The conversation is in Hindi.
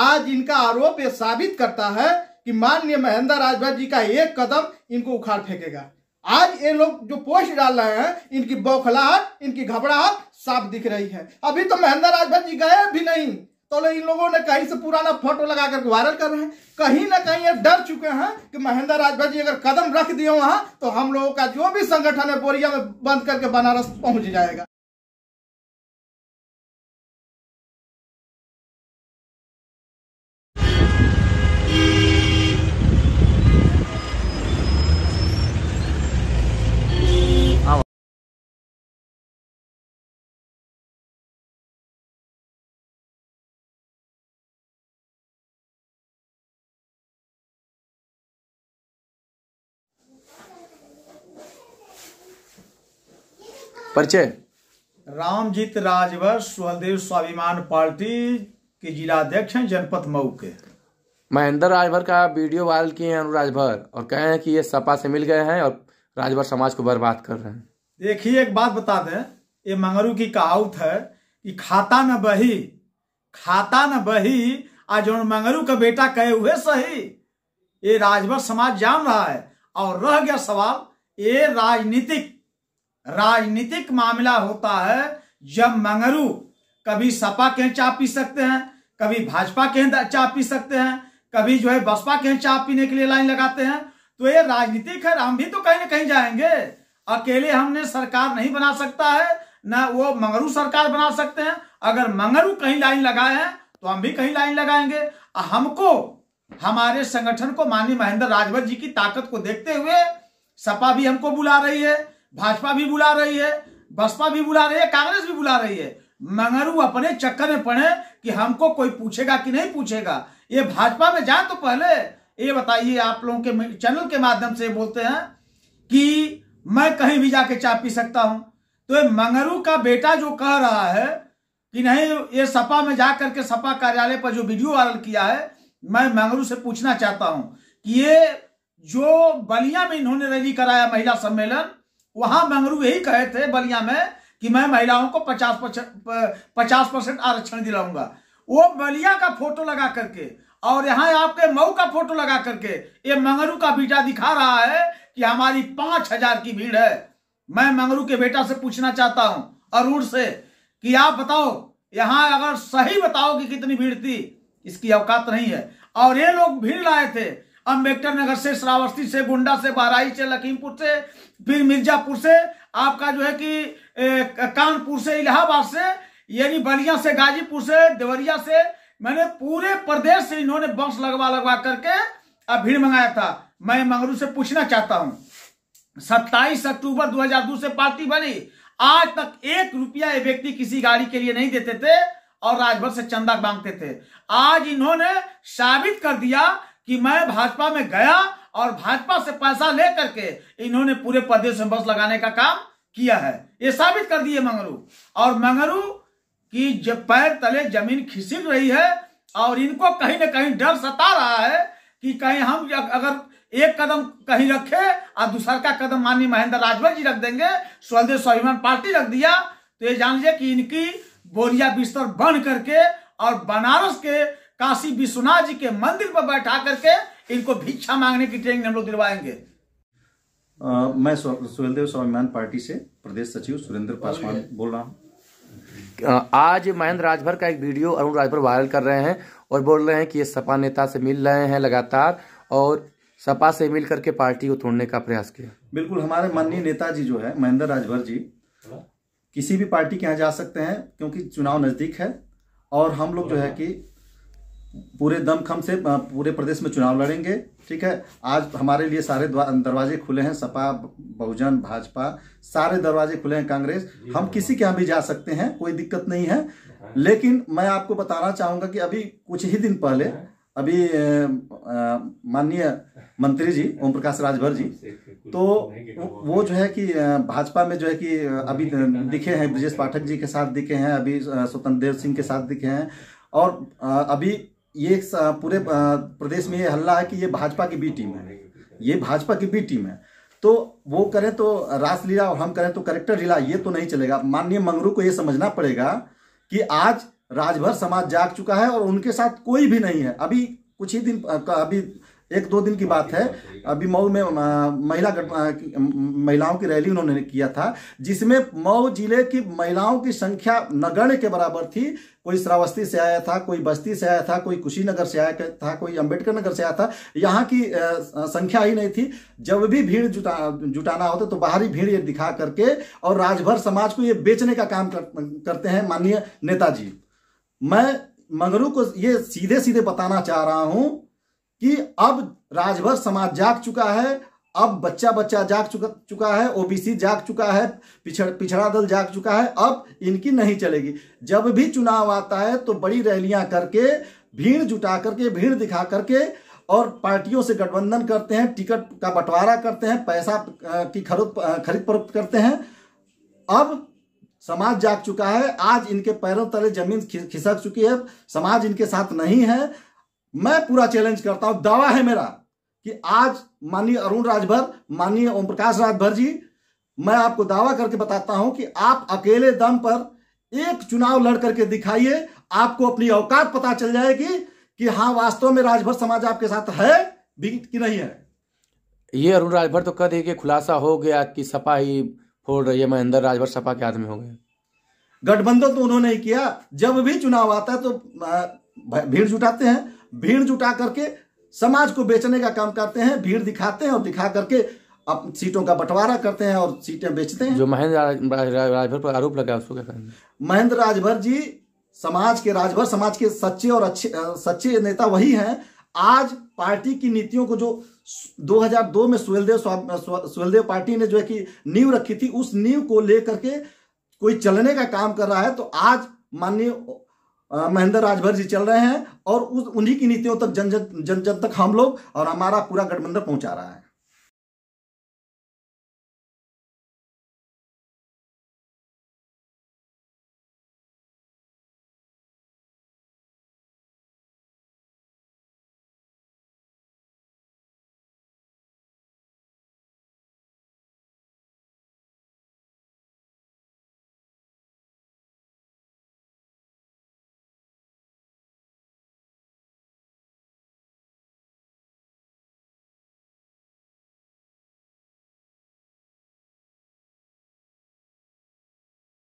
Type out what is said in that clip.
आज इनका आरोप यह साबित करता है कि माननीय महेंद्र राजभर जी का एक कदम इनको उखाड़ फेंकेगा आज ये लोग जो पोस्ट डाल रहे हैं इनकी बौखलाहट इनकी घबराहट साफ दिख रही है अभी तो महेंद्र राजभर जी गए भी नहीं तो लो इन लोगों ने कहीं से पुराना फोटो लगा करके वायरल कर रहे हैं कहीं ना कहीं ये डर चुके हैं कि महेंद्र राजभर जी अगर कदम रख दिए वहां तो हम लोगों का जो भी संगठन है बोरिया में बंद करके बनारस पहुंच जाएगा परिचय रामजीत राजभर सुहलदेव स्वाभिमान पार्टी के जिला अध्यक्ष हैं जनपद मऊ के महेंद्र राजभर का वीडियो वायरल किए हैं अनुराज भर और कहे हैं कि ये सपा से मिल गए हैं और राजभर समाज को बर्बाद कर रहे हैं देखिए एक बात बता दें ये मंगरू की कहावत है कि खाता न बही खाता न बही आज मंगरू का बेटा कहे हुए सही ये राजभर समाज जान रहा है और रह गया सवाल ये राजनीतिक राजनीतिक मामला होता है जब मंगरू कभी सपा के चाप पी सकते हैं कभी भाजपा के चाप पी सकते हैं कभी जो है बसपा के चाप पीने के लिए लाइन लगाते हैं तो ये राजनीतिक है हम भी तो कहीं ना कहीं जाएंगे अकेले हमने सरकार नहीं बना सकता है ना वो मंगरू सरकार बना सकते हैं अगर मंगरू कहीं लाइन लगाए हैं तो हम भी कहीं लाइन लगाएंगे हमको हमारे संगठन को माननीय महेंद्र राजभर जी की ताकत को देखते हुए सपा भी हमको बुला रही है भाजपा भी बुला रही है बसपा भी बुला रही है कांग्रेस भी बुला रही है मंगरू अपने चक्कर में पड़े कि हमको कोई पूछेगा कि नहीं पूछेगा ये भाजपा में जाए तो पहले ये बताइए आप लोगों के चैनल के माध्यम से बोलते हैं कि मैं कहीं भी जाके चाय पी सकता हूं तो ये मंगरू का बेटा जो कह रहा है कि नहीं ये सपा में जाकर के सपा कार्यालय पर जो वीडियो वायरल किया है मैं मंगरू से पूछना चाहता हूं कि ये जो बलिया में इन्होंने रैली कराया महिला सम्मेलन वहां मंगरू यही कहे थे बलिया में कि मैं महिलाओं को पचास पचास परसेंट आरक्षण दिलाऊंगा वो बलिया का फोटो लगा करके और यहाँ आपके मऊ का फोटो लगा करके ये मंगरू का बेटा दिखा रहा है कि हमारी पांच हजार की भीड़ है मैं मंगरू के बेटा से पूछना चाहता हूं अरूर से कि आप बताओ यहाँ अगर सही बताओ कि कितनी भीड़ थी इसकी औकात नहीं है और ये लोग भीड़ लाए थे अम्बेडकर नगर से श्रावस्ती से गुंडा से बहराइच से लखीमपुर से फिर मिर्जापुर से आपका जो है कि कानपुर से इलाहाबाद से यानी बलिया से गाजीपुर से देवरिया से मैंने पूरे प्रदेश से इन्होंने बॉक्स लगवा लगवा करके अब भीड़ मंगाया था मैं मंगरू से पूछना चाहता हूं सत्ताईस अक्टूबर 2002 से पार्टी बनी आज तक एक रुपया व्यक्ति किसी गाड़ी के लिए नहीं देते थे और राजभर से चंदा मांगते थे आज इन्होंने साबित कर दिया कि मैं भाजपा में गया और भाजपा से पैसा लेकर के इन्होंने पूरे प्रदेश में बस लगाने का काम किया है ये साबित कर दिए मंगरू और मंगरू की जब पैर तले जमीन खिसिल रही है और इनको कहीं ना कहीं डर सता रहा है कि कहीं हम अगर एक कदम कहीं रखे और दूसरा का कदम माननीय महेंद्र राजभर जी रख देंगे स्वदेश स्वाभिमान पार्टी रख दिया तो ये जान लीजिए कि इनकी बोरिया बिस्तर बन करके और बनारस के काशी विश्वनाथ जी के मंदिर पर बैठा करके इनको भिक्षा मांगने की ट्रेनिंग हम लोग दिलवाएंगे मैं सुहेलदेव स्वाभिमान पार्टी से प्रदेश सचिव सुरेंद्र पासवान बोल रहा हूँ आज महेंद्र राजभर का एक वीडियो अरुण राजभर वायरल कर रहे हैं और बोल रहे हैं कि ये सपा नेता से मिल रहे हैं लगातार और सपा से मिल करके पार्टी को तोड़ने का प्रयास किया बिल्कुल हमारे माननीय नेता जी जो है महेंद्र राजभर जी किसी भी पार्टी के यहाँ जा सकते हैं क्योंकि चुनाव नज़दीक है और हम लोग जो है कि पूरे दमखम से पूरे प्रदेश में चुनाव लड़ेंगे ठीक है आज हमारे लिए सारे दरवाजे खुले हैं सपा बहुजन भाजपा सारे दरवाजे खुले हैं कांग्रेस हम किसी के यहाँ भी जा सकते हैं कोई दिक्कत नहीं है लेकिन मैं आपको बताना चाहूँगा कि अभी कुछ ही दिन पहले हाँ। अभी माननीय मंत्री जी ओम प्रकाश राजभर जी तो, तो वो जो है कि भाजपा में जो है कि अभी दिखे हैं ब्रजेश पाठक जी के साथ दिखे हैं अभी स्वतंत्र देव सिंह के साथ दिखे हैं और अभी ये पूरे प्रदेश में ये हल्ला है कि ये भाजपा की बी टीम है ये भाजपा की बी टीम है तो वो करें तो रास लीला और हम करें तो करेक्टर लीला ये तो नहीं चलेगा माननीय मंगरू को ये समझना पड़ेगा कि आज राजभर समाज जाग चुका है और उनके साथ कोई भी नहीं है अभी कुछ ही दिन अभी एक दो दिन की बात है अभी मऊ में महिला महिलाओं की रैली उन्होंने किया था जिसमें मऊ जिले की महिलाओं की संख्या नगण्य के बराबर थी कोई श्रावस्ती से आया था कोई बस्ती से आया था कोई कुशीनगर से आया था कोई अंबेडकर नगर से आया था यहाँ की संख्या ही नहीं थी जब भी भीड़ जुटा जुटाना होता तो बाहरी भीड़ ये दिखा करके और राजभर समाज को ये बेचने का काम कर, करते हैं माननीय नेताजी मैं मंगरू को ये सीधे सीधे बताना चाह रहा हूँ कि अब राजभर समाज जाग चुका है अब बच्चा बच्चा जाग चुका चुका है ओबीसी जाग चुका है पिछड़ पिछड़ा दल जाग चुका है अब इनकी नहीं चलेगी जब भी चुनाव आता है तो बड़ी रैलियां करके भीड़ जुटा करके भीड़ दिखा करके और पार्टियों से गठबंधन करते हैं टिकट का बंटवारा करते हैं पैसा की खरीद खरीद फरोख्त करते हैं अब समाज जाग चुका है आज इनके पैरों तले जमीन खिसक चुकी है समाज इनके साथ नहीं है मैं पूरा चैलेंज करता हूं दावा है मेरा कि आज माननीय अरुण राजभर माननीय ओम प्रकाश राजभर जी मैं आपको दावा करके बताता हूं कि आप अकेले दम पर एक चुनाव लड़ करके दिखाइए आपको अपनी औकात पता चल जाएगी कि हाँ वास्तव में राजभर समाज आपके साथ है भी कि नहीं है ये अरुण राजभर तो कह देखिए खुलासा हो गया कि सपा ही फोड़ रही है महेंद्र राजभर सपा के आदमी हो गए गठबंधन तो उन्होंने ही किया जब भी चुनाव आता है तो भीड़ जुटाते हैं भीड़ जुटा करके समाज को बेचने का काम करते हैं भीड़ दिखाते हैं और दिखा करके अब सीटों का बंटवारा करते हैं और सीटें बेचते हैं जो महेंद्र राजभर पर आरोप लगा उसको क्या महेंद्र राजभर जी समाज के राजभर समाज के सच्चे और अच्छे सच्चे नेता वही हैं आज पार्टी की नीतियों को जो 2002 में सुहेलदेव सुहेलदेव पार्टी ने जो है कि नींव रखी थी उस नींव को लेकर के कोई चलने का काम कर रहा है तो आज माननीय महेंद्र राजभर जी चल रहे हैं और उन्हीं की नीतियों तक जन जन जन तक हम लोग और हमारा पूरा गठबंधन पहुंचा रहा है